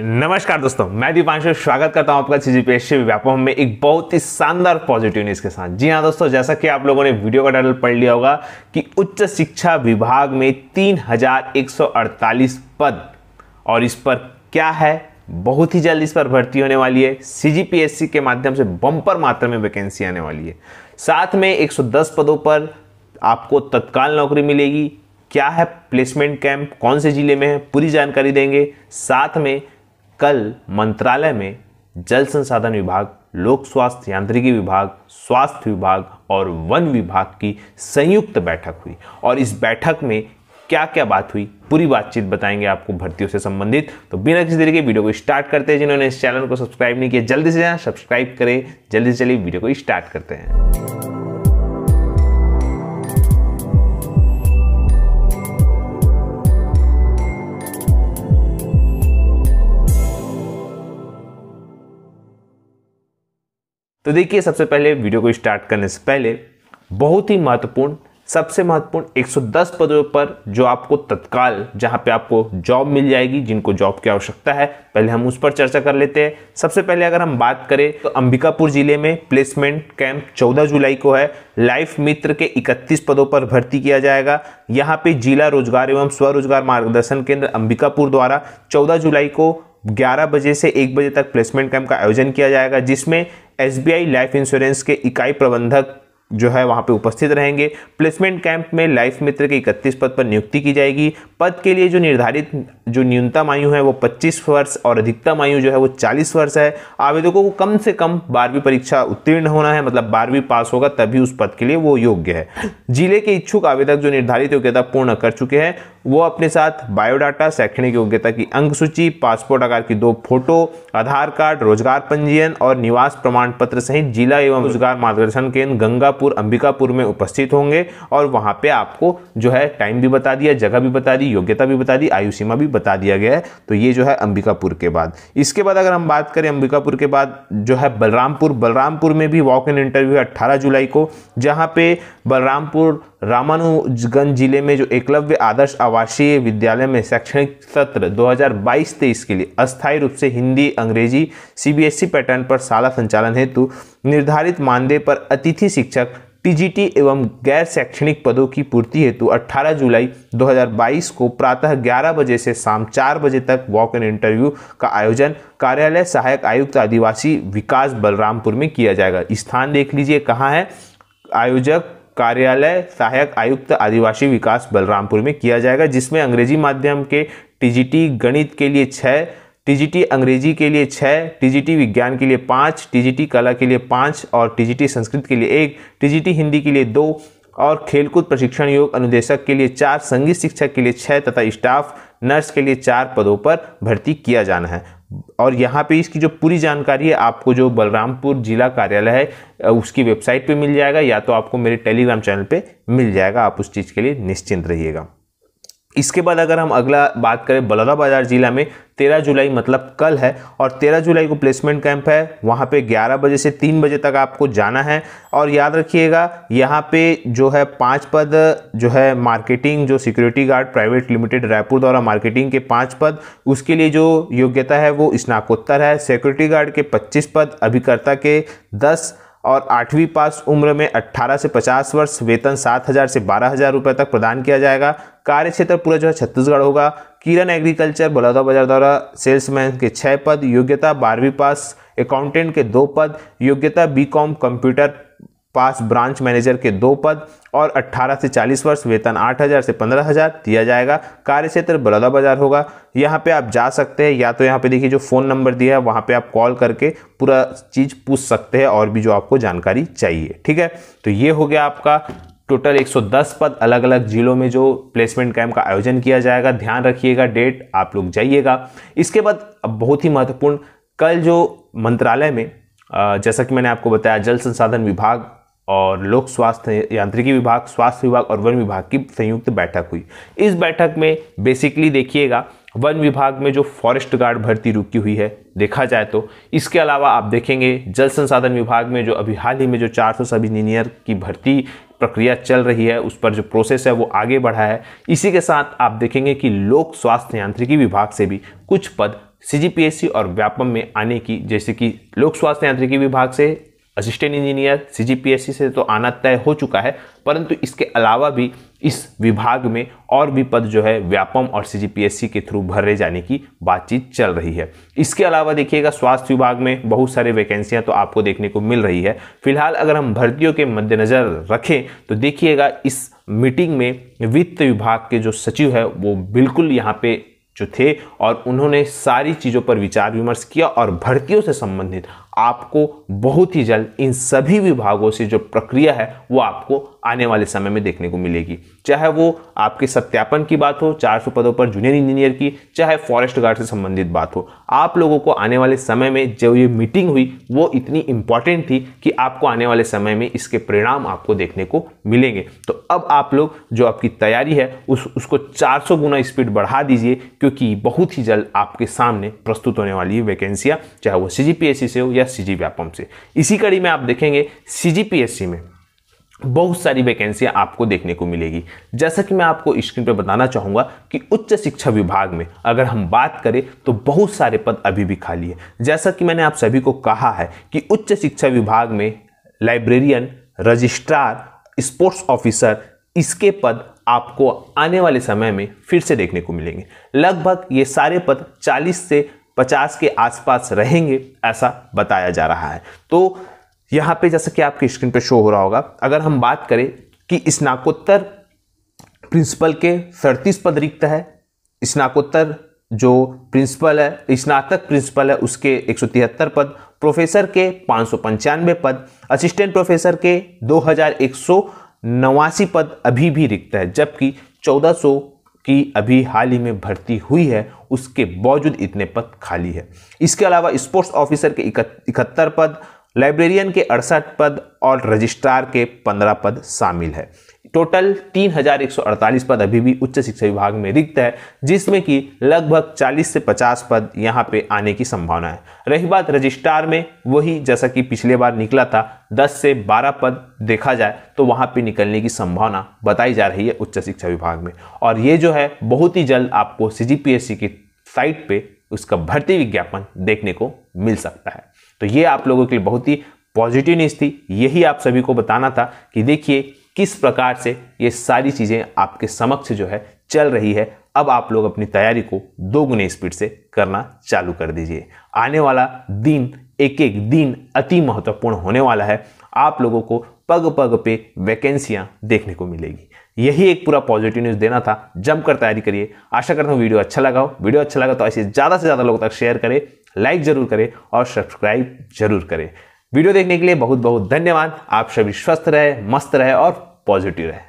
नमस्कार दोस्तों मैं दीपांशु स्वागत करता हूं आपका सीजी पी व्यापम में एक बहुत ही शानदार पॉजिटिव न्यूज़ के साथ जी हां दोस्तों जैसा कि आप लोगों ने वीडियो का टाइटल पढ़ लिया होगा कि उच्च शिक्षा विभाग में 3148 पद और इस पर क्या है बहुत ही जल्द इस पर भर्ती होने वाली है सी के माध्यम से बम्पर मात्रा में वैकेंसी आने वाली है साथ में 110 पदों पर आपको तत्काल नौकरी मिलेगी क्या है प्लेसमेंट कैंप कौन से ज़िले में है पूरी जानकारी देंगे साथ में कल मंत्रालय में जल संसाधन विभाग लोक स्वास्थ्य यांत्रिकी विभाग स्वास्थ्य विभाग और वन विभाग की संयुक्त बैठक हुई और इस बैठक में क्या क्या बात हुई पूरी बातचीत बताएंगे आपको भर्तियों से संबंधित तो बिना किसी के वीडियो को स्टार्ट करते हैं जिन्होंने इस चैनल को सब्सक्राइब नहीं किया जल्दी से जाए सब्सक्राइब करें जल्दी से चलिए वीडियो को स्टार्ट करते हैं तो देखिए सबसे पहले वीडियो को स्टार्ट करने से पहले बहुत ही महत्वपूर्ण सबसे महत्वपूर्ण 110 पदों पर जो आपको तत्काल जहां पे आपको जॉब मिल जाएगी जिनको जॉब की आवश्यकता है पहले हम उस पर चर्चा कर लेते हैं सबसे पहले अगर हम बात करें तो अंबिकापुर जिले में प्लेसमेंट कैंप 14 जुलाई को है लाइफ मित्र के 31 पदों पर भर्ती किया जाएगा यहाँ पे जिला रोजगार एवं स्वरोजगार मार्गदर्शन केंद्र अंबिकापुर द्वारा चौदह जुलाई को 11 बजे से 1 बजे तक प्लेसमेंट कैंप का आयोजन किया जाएगा जिसमें एसबीआई लाइफ इंश्योरेंस के इकाई प्रबंधक जो है वहाँ पे उपस्थित रहेंगे प्लेसमेंट कैंप में लाइफ मित्र के इकतीस पद पर नियुक्ति की जाएगी पद के लिए जो निर्धारित जो न्यूनतम आयु है वो 25 वर्ष और अधिकतम आयु जो है वो 40 वर्ष है आवेदकों को कम से कम बारहवीं परीक्षा उत्तीर्ण होना है मतलब बारहवीं पास होगा तभी उस पद के लिए वो योग्य है जिले के इच्छुक आवेदक जो निर्धारित योग्यता पूर्ण कर चुके हैं वो अपने साथ बायोडाटा शैक्षणिक योग्यता की अंक सूची पासपोर्ट आकार की दो फोटो आधार कार्ड रोजगार पंजीयन और निवास प्रमाण पत्र सहित जिला एवं रोजगार मार्गदर्शन केंद्र गंगापुर अंबिकापुर में उपस्थित होंगे और वहाँ पे आपको जो है टाइम भी बता दिया जगह भी बता दी योग्यता भी बता दी आयु सीमा भी बता बता दिया गया है तो ये जो है अंबिकापुर के बाद इसके बाद अगर हम बात करें अंबिकापुर के बाद जो है बलरामपुर बलरामपुर में भी वॉक इन इंटरव्यू है अट्ठारह जुलाई को जहाँ पे बलरामपुर रामानुजगंज जिले में जो एकलव्य आदर्श आवासीय विद्यालय में शैक्षणिक सत्र 2022-23 के लिए अस्थायी रूप से हिंदी अंग्रेजी सीबीएसई पैटर्न e पर शाला संचालन हेतु निर्धारित मानदेय पर अतिथि शिक्षक टीजीटी एवं गैर शैक्षणिक पदों की पूर्ति हेतु 18 जुलाई 2022 को प्रातः 11 बजे से शाम 4 बजे तक वॉक इन इंटरव्यू का आयोजन कार्यालय सहायक आयुक्त आदिवासी विकास बलरामपुर में किया जाएगा स्थान देख लीजिए कहाँ है आयोजक कार्यालय सहायक आयुक्त आदिवासी विकास बलरामपुर में किया जाएगा जिसमें अंग्रेजी माध्यम के टीजीटी गणित के लिए छः टीजीटी अंग्रेजी के लिए छः टीजीटी विज्ञान के लिए पाँच टीजीटी कला के लिए पाँच और टीजीटी संस्कृत के लिए एक टीजीटी हिंदी के लिए दो और खेलकूद प्रशिक्षण योग अनुदेशक के लिए चार संगीत शिक्षक के लिए छः तथा स्टाफ नर्स के लिए चार पदों पर भर्ती किया जाना है और यहाँ पे इसकी जो पूरी जानकारी है आपको जो बलरामपुर जिला कार्यालय है उसकी वेबसाइट पे मिल जाएगा या तो आपको मेरे टेलीग्राम चैनल पे मिल जाएगा आप उस चीज़ के लिए निश्चिंत रहिएगा इसके बाद अगर हम अगला बात करें बलौदा बाजार जिला में तेरह जुलाई मतलब कल है और तेरह जुलाई को प्लेसमेंट कैंप है वहाँ पे ग्यारह बजे से तीन बजे तक आपको जाना है और याद रखिएगा यहाँ पे जो है पांच पद जो है मार्केटिंग जो security guard private limited Raipur द्वारा मार्केटिंग के पांच पद उसके लिए जो योग्यता है वो स्नाकोत्तर है सिक्योरिटी गार्ड के पच्चीस पद अभिकर्ता के दस और आठवीं पास उम्र में 18 से 50 वर्ष वेतन 7000 से 12000 रुपए तक प्रदान किया जाएगा कार्य क्षेत्र पूरा जो है छत्तीसगढ़ होगा किरण एग्रीकल्चर बलौदाबाजार द्वारा सेल्समैन के छः पद योग्यता बारहवीं पास अकाउंटेंट के दो पद योग्यता B com computer pass branch manager के दो पद और 18 से 40 वर्ष वेतन 8000 से 15000 दिया जाएगा कार्य क्षेत्र बलौदा बाजार होगा यहाँ पे आप जा सकते हैं या तो यहाँ पे देखिए जो फ़ोन नंबर दिया है वहाँ पे आप कॉल करके पूरा चीज़ पूछ सकते हैं और भी जो आपको जानकारी चाहिए ठीक है तो ये हो गया आपका टोटल 110 पद अलग अलग जिलों में जो प्लेसमेंट कैंप का आयोजन किया जाएगा ध्यान रखिएगा डेट आप लोग जाइएगा इसके बाद बहुत ही महत्वपूर्ण कल जो मंत्रालय में जैसा कि मैंने आपको बताया जल संसाधन विभाग और लोक स्वास्थ्य यांत्रिकी विभाग स्वास्थ्य विभाग और वन विभाग की संयुक्त बैठक हुई इस बैठक में बेसिकली देखिएगा वन विभाग में जो फॉरेस्ट गार्ड भर्ती रुकी हुई है देखा जाए तो इसके अलावा आप देखेंगे जल संसाधन विभाग में जो अभी हाल ही में जो चार सौ सब इंजीनियर की भर्ती प्रक्रिया चल रही है उस पर जो प्रोसेस है वो आगे बढ़ा है इसी के साथ आप देखेंगे कि लोक स्वास्थ्य यांत्रिकी विभाग से भी कुछ पद सीजीपीएससी और व्यापम में आने की जैसे कि लोक स्वास्थ्य यांत्रिकी विभाग से असिस्टेंट इंजीनियर सीजीपीएससी से तो आना तय हो चुका है परंतु इसके अलावा भी इस विभाग में और भी पद जो है व्यापम और सीजीपीएससी के थ्रू भरे जाने की बातचीत चल रही है इसके अलावा देखिएगा स्वास्थ्य विभाग में बहुत सारे वैकेंसियां तो आपको देखने को मिल रही है फिलहाल अगर हम भर्तियों के मद्देनज़र रखें तो देखिएगा इस मीटिंग में वित्त विभाग के जो सचिव है वो बिल्कुल यहाँ पे जो थे और उन्होंने सारी चीज़ों पर विचार विमर्श किया और भर्तियों से संबंधित आपको बहुत ही जल्द इन सभी विभागों से जो प्रक्रिया है वो आपको आने वाले समय में देखने को मिलेगी चाहे वो आपके सत्यापन की बात हो 400 पदों पर जूनियर इंजीनियर की चाहे फॉरेस्ट गार्ड से संबंधित बात हो आप लोगों को आने वाले समय में जो ये मीटिंग हुई वो इतनी इंपॉर्टेंट थी कि आपको आने वाले समय में इसके परिणाम आपको देखने को मिलेंगे तो अब आप लोग जो आपकी तैयारी है उस उसको चार गुना स्पीड बढ़ा दीजिए क्योंकि बहुत ही जल्द आपके सामने प्रस्तुत होने वाली वैकेंसियाँ चाहे वो सी से हो या सी जी से इसी कड़ी में आप देखेंगे सी में बहुत सारी वैकेंसियां आपको देखने को मिलेगी जैसा कि मैं आपको स्क्रीन पर बताना चाहूँगा कि उच्च शिक्षा विभाग में अगर हम बात करें तो बहुत सारे पद अभी भी खाली है जैसा कि मैंने आप सभी को कहा है कि उच्च शिक्षा विभाग में लाइब्रेरियन रजिस्ट्रार स्पोर्ट्स ऑफिसर इसके पद आपको आने वाले समय में फिर से देखने को मिलेंगे लगभग ये सारे पद 40 से पचास के आसपास रहेंगे ऐसा बताया जा रहा है तो यहाँ पे जैसा कि आपकी स्क्रीन पे शो हो रहा होगा अगर हम बात करें कि स्नाकोत्तर प्रिंसिपल के सड़तीस पद रिक्त है स्नाकोत्तर जो प्रिंसिपल है स्नातक प्रिंसिपल है उसके एक पद प्रोफेसर के पाँच पद असिस्टेंट प्रोफेसर के दो पद अभी भी रिक्त है जबकि चौदह की अभी हाल ही में भर्ती हुई है उसके बावजूद इतने पद खाली है इसके अलावा स्पोर्ट्स ऑफिसर के इकहत्तर पद लाइब्रेरियन के अड़सठ पद और रजिस्ट्रार के पंद्रह पद शामिल है टोटल 3148 पद अभी भी उच्च शिक्षा विभाग में रिक्त है जिसमें कि लगभग 40 से 50 पद यहाँ पे आने की संभावना है रही बात रजिस्ट्रार में वही जैसा कि पिछले बार निकला था 10 से 12 पद देखा जाए तो वहाँ पे निकलने की संभावना बताई जा रही है उच्च शिक्षा विभाग में और ये जो है बहुत ही जल्द आपको सी की साइट पर उसका भर्ती विज्ञापन देखने को मिल सकता है तो ये आप लोगों के लिए बहुत ही पॉजिटिव न्यूज़ थी यही आप सभी को बताना था कि देखिए किस प्रकार से ये सारी चीज़ें आपके समक्ष जो है चल रही है अब आप लोग अपनी तैयारी को दोगुने स्पीड से करना चालू कर दीजिए आने वाला दिन एक एक दिन अति महत्वपूर्ण होने वाला है आप लोगों को पग पग पे वैकेंसियां देखने को मिलेगी यही एक पूरा पॉजिटिव न्यूज़ देना था जमकर तैयारी करिए आशा करता हूँ वीडियो अच्छा लगा हो वीडियो अच्छा लगा तो ऐसे ज़्यादा से ज़्यादा लोगों तक शेयर करें लाइक जरूर करें और सब्सक्राइब जरूर करें वीडियो देखने के लिए बहुत बहुत धन्यवाद आप सभी स्वस्थ रहे मस्त रहे और पॉजिटिव रहे